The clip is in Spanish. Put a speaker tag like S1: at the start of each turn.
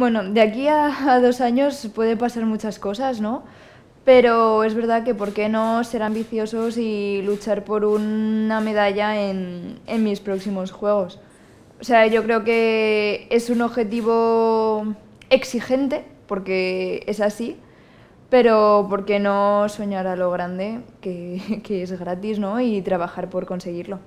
S1: Bueno, de aquí a, dos años puede pasar muchas cosas, ¿no? Pero es verdad que por qué no ser ambiciosos y luchar por una medalla en, mis próximos Juegos. O sea, yo creo que es un objetivo exigente, porque es así, pero ¿por qué no soñar a lo grande, que, que es gratis, ¿no? Y trabajar por conseguirlo.